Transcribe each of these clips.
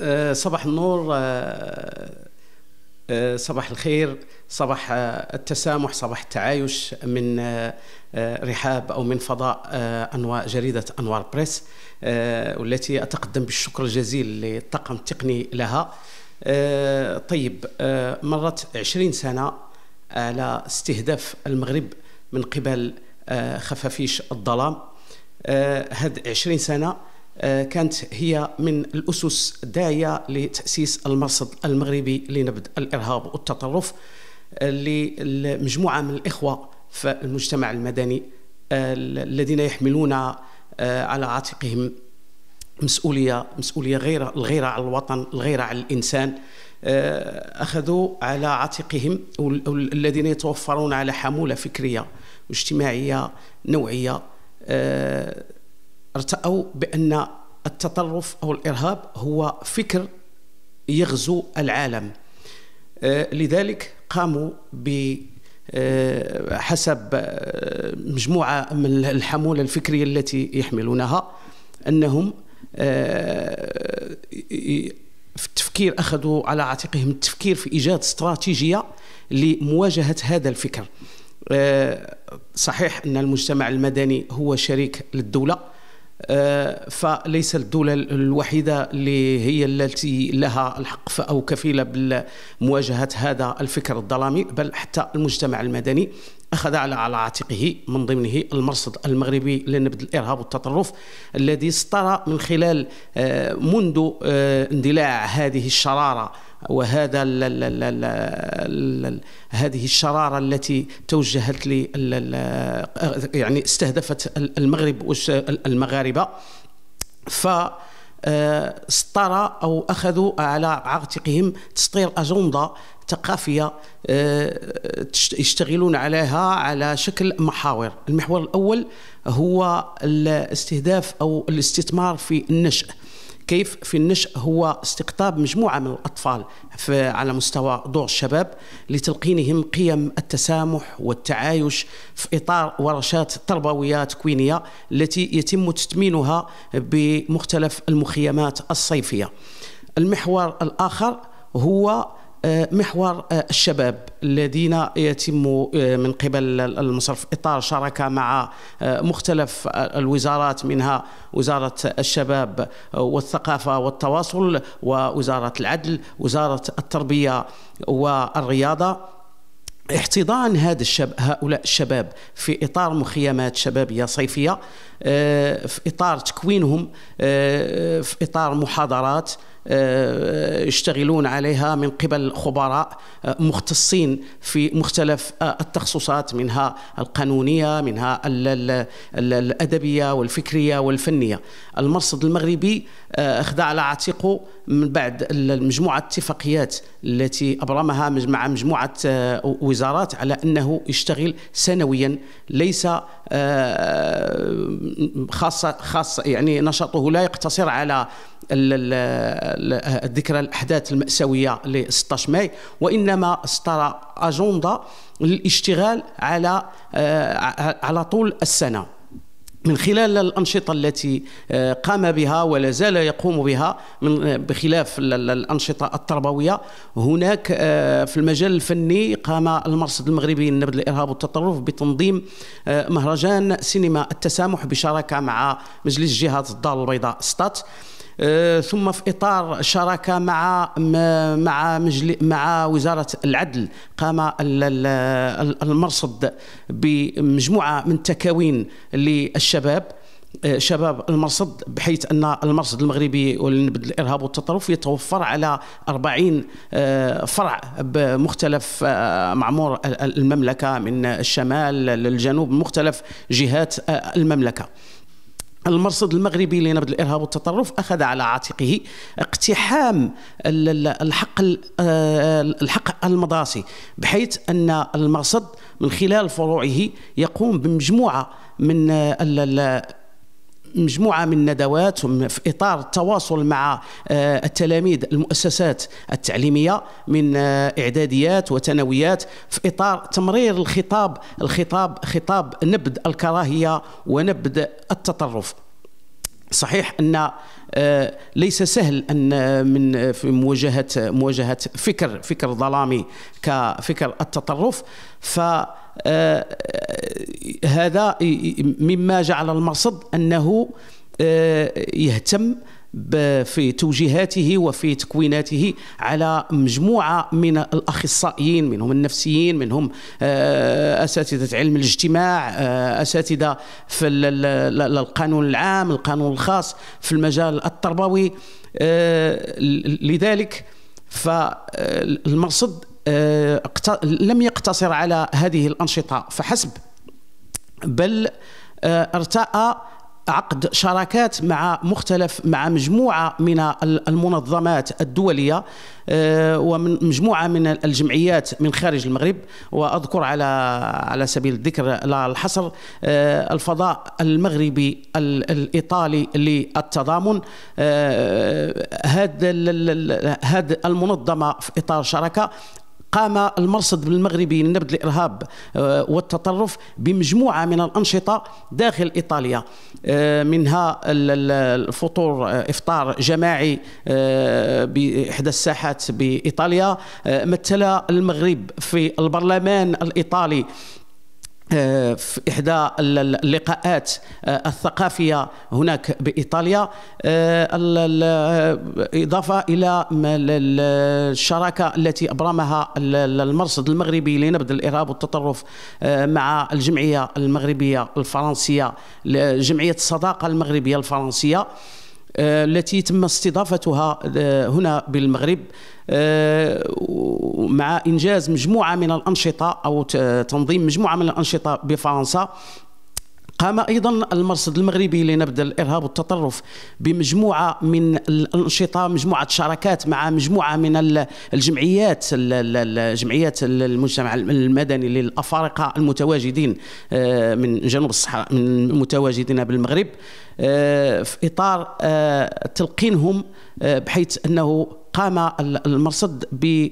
آه، صباح النور آه، آه، صباح الخير صباح التسامح صباح التعايش من رحاب او من فضاء انوار جريده انوار بريس والتي اتقدم بالشكر الجزيل للطاقم التقني لها طيب مرت 20 سنه على استهداف المغرب من قبل آه، خفافيش الظلام آه، هاد 20 سنه آه، كانت هي من الاسس الداعيه لتاسيس المرصد المغربي لنبذ الارهاب والتطرف لمجموعه من الاخوه في المجتمع المدني الذين يحملون على عاتقهم مسؤوليه مسؤوليه غير الغيره على الوطن الغيره على الانسان اخذوا على عاتقهم الذين يتوفرون على حموله فكريه واجتماعيه نوعيه آه، ارتأوا بأن التطرف أو الإرهاب هو فكر يغزو العالم آه، لذلك قاموا ب آه، حسب مجموعة من الحمولة الفكرية التي يحملونها أنهم في التفكير أخذوا على عاتقهم التفكير في إيجاد استراتيجية لمواجهة هذا الفكر آه، صحيح أن المجتمع المدني هو شريك للدولة آه، فليس الدولة الوحيدة اللي هي التي لها الحق أو كفيلة بمواجهة هذا الفكر الظلامي بل حتى المجتمع المدني أخذ على على عاتقه من ضمنه المرصد المغربي لنبذ الإرهاب والتطرف الذي استرى من خلال آه، منذ اندلاع هذه الشرارة وهذا ال ال ال ال ال هذه الشرارة التي توجهت لي يعني استهدفت المغرب المغاربة ف آه، سطر او اخذوا على عاتقهم تسطير اجنده ثقافيه آه، يشتغلون عليها على شكل محاور المحور الاول هو الاستهداف او الاستثمار في النشأ كيف في النشء هو استقطاب مجموعة من الأطفال على مستوى دور الشباب لتلقينهم قيم التسامح والتعايش في إطار ورشات تربوية تكوينية التي يتم تثمينها بمختلف المخيمات الصيفية المحور الآخر هو محور آه، الشباب الذين يتم آه، من قبل المصرف إطار شراكة مع آه، مختلف الوزارات منها وزارة الشباب والثقافة والتواصل ووزارة العدل وزارة التربية والرياضة احتضان هذا الشب... هؤلاء الشباب في اطار مخيمات شبابيه صيفيه آه، في اطار تكوينهم آه، في اطار محاضرات آه، يشتغلون عليها من قبل خبراء مختصين في مختلف التخصصات منها القانونيه منها الادبيه والفكريه والفنيه المرصد المغربي اخذ على عاتقه من بعد مجموعه اتفاقيات التي ابرمها مع مجموعه وزارات على انه يشتغل سنويا ليس خاصه خاصه يعني نشاطه لا يقتصر على الذكرى الاحداث الماساويه ل 16 ماي وانما اصدر اجنده للاشتغال على آه، على طول السنه من خلال الأنشطة التي آه، قام بها ولا زال يقوم بها من آه، بخلاف الأنشطة التربوية هناك آه، في المجال الفني قام المرصد المغربي للنبذ الإرهاب والتطرف بتنظيم مهرجان سينما التسامح بشراكة مع مجلس جهة الدار البيضاء ستات آه، ثم في اطار الشراكه مع مع مجل مع وزاره العدل قام المرصد بمجموعه من التكاوين للشباب آه، شباب المرصد بحيث ان المرصد المغربي لنبذ الارهاب والتطرف يتوفر على 40 آه، فرع بمختلف معمور المملكه من الشمال للجنوب مختلف جهات المملكه المرصد المغربي لنبذ الارهاب والتطرف اخذ على عاتقه اقتحام الحق آه، الحق المدرسي بحيث ان المرصد من خلال فروعه يقوم بمجموعه من مجموعه من الندوات في اطار التواصل مع آه، التلاميذ المؤسسات التعليميه من آه، اعداديات وثانويات في اطار تمرير الخطاب الخطاب خطاب نبذ الكراهيه ونبذ التطرف صحيح ان آه، ليس سهل ان آه، من آه، في مواجهه مواجهه فكر فكر ظلامي كفكر التطرف ف هذا مما جعل المرصد انه يهتم في توجيهاته وفي تكويناته على مجموعه من الاخصائيين منهم النفسيين منهم آه، اساتذه علم الاجتماع آه، اساتذه في القانون العام القانون الخاص في المجال التربوي آه، لذلك فالمرصد لم يقتصر على هذه الانشطه فحسب بل ارتأى عقد شراكات مع مختلف مع مجموعه من المنظمات الدوليه آه، ومن مجموعه من الجمعيات من خارج المغرب واذكر على على سبيل الذكر لا الحصر آه، الفضاء المغربي الايطالي للتضامن آه، هذا هذه المنظمه في اطار شراكه قام المرصد المغربي لنبذ الارهاب آه، والتطرف بمجموعه من الانشطه داخل ايطاليا آه، منها الفطور آه، افطار جماعي باحدى الساحات بايطاليا مثل المغرب في البرلمان الايطالي آه، في إحدى اللقاءات آه، الثقافية هناك بإيطاليا آه، إضافة إلى الشراكة التي أبرمها المرصد المغربي لنبذ الإرهاب والتطرف مع الجمعية المغربية الفرنسية جمعية الصداقة المغربية الفرنسية التي تم استضافتها هنا بالمغرب آه، مع انجاز مجموعه من الانشطه او تنظيم مجموعه من الانشطه بفرنسا قام ايضا المرصد المغربي لنبذ الارهاب والتطرف بمجموعه من الانشطه مجموعه شراكات مع مجموعه من الجمعيات جمعيات المجتمع المدني للافارقه المتواجدين آه، من جنوب الصحراء من المتواجدين بالمغرب آه، في اطار آه، تلقينهم بحيث انه قام المرصد ب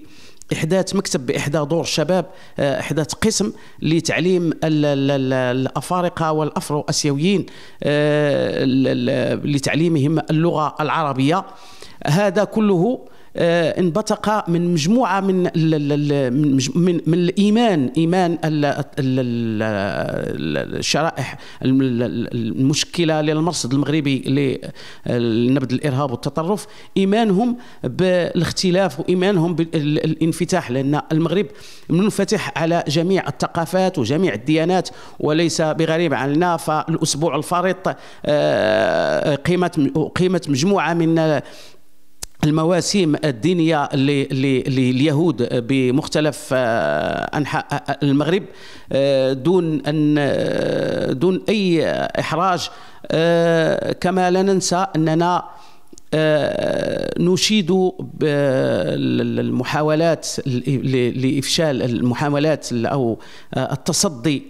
احداث مكتب باحدى دور الشباب آه، احداث قسم لتعليم الافارقه والافرو اسيويين آه، لتعليمهم اللغه العربيه هذا كله آه، انبثق من مجموعه من من من الايمان ايمان الشرائح المشكله للمرصد المغربي لنبذ الارهاب والتطرف ايمانهم بالاختلاف وايمانهم بالانفتاح لان المغرب منفتح على جميع الثقافات وجميع الديانات وليس بغريب عنا فالاسبوع الفريط آه، قيمه قيمه مجموعه من المواسم الدينية لليهود بمختلف آه، أنحاء آه، المغرب آه، دون أن دون أي إحراج كما لا ننسى أننا نشيد بالمحاولات لإفشال المحاولات أو التصدي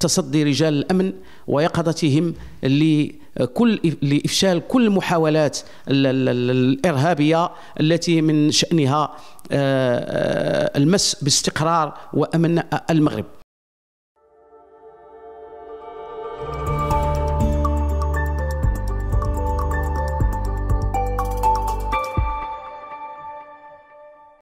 تصدي رجال الأمن ويقظتهم لي كل لافشال كل المحاولات الارهابيه التي من شانها آه، آه، المس باستقرار وامن المغرب